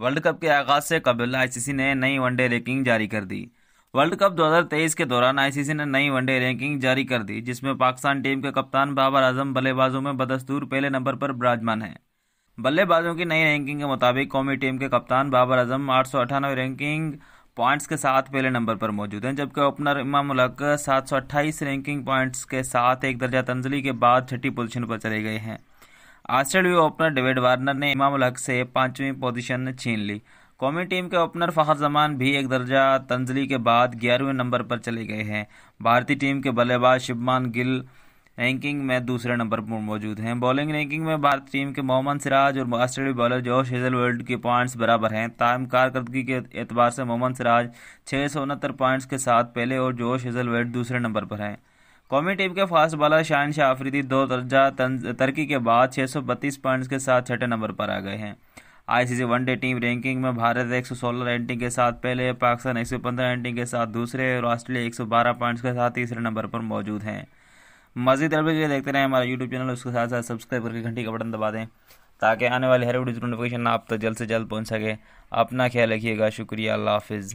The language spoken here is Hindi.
वर्ल्ड कप के आगाज से कबल आईसीसी ने नई वनडे रैंकिंग जारी कर दी वर्ल्ड कप 2023 के दौरान आईसीसी ने नई वनडे रैंकिंग जारी कर दी जिसमें पाकिस्तान टीम के कप्तान बाबर आजम बल्लेबाजों में बदस्तूर पहले नंबर पर विराजमान है बल्लेबाजों की नई रैंकिंग के मुताबिक कौमी टीम के कप्तान बाबर आजम आठ रैंकिंग पॉइंट्स के साथ पहले नंबर पर मौजूद हैं जबकि ओपनर इमाम उलक सात रैंकिंग पॉइंट्स के साथ एक दर्जा तंजली के बाद छठी पोजीशन पर चले गए हैं आस्ट्रेलियाई ओपनर डेविड वार्नर ने इमाम हक से पांचवीं पोजीशन छीन ली कौमी टीम के ओपनर फखर जमान भी एक दर्जा तंजली के बाद ग्यारहवें नंबर पर चले गए हैं भारतीय टीम के बल्लेबाज शिवमान गिल रैंकिंग में दूसरे नंबर पर मौजूद हैं बॉलिंग रैंकिंग में भारतीय टीम के मोहम्मद सिराज और ऑस्ट्रेलिया बॉलर जोश वर्ल्ड के पॉइंट्स बराबर हैं ताम कारकर्दगी के एतबार से मोहम्मद सिराज छः सौ उनहत्तर पॉइंट्स के साथ पहले और जोश वर्ल्ड दूसरे नंबर पर हैं कौमी टीम के फास्ट बॉलर शाहन शाह आफरीदी दो दर्जा तरक्की के बाद छः सौ बत्तीस पॉइंट्स के साथ छठे नंबर पर आ गए हैं आईसीसी वनडे टीम रैंकिंग में भारत एक सौ सोलह रैंकिंग के साथ पहले पाकिस्तान एक सौ पंद्रह रैंकिंग के साथ दूसरे और ऑस्ट्रेलिया बारह पॉइंट्स के साथ तीसरे नंबर पर मौजूद हैं मजीद अपडेट के देखते रहें हमारा यूट्यूब चैनल उसके साथ साथ सब्सक्राइब करके घंटी का बटन दबा दें ताकि आने वाले हर वीडियो नोटिफिकेशन आप तक तो जल्द से जल्द पहुँच सके अपना ख्याल रखिएगा शुक्रिया अल्लाह हाफिज़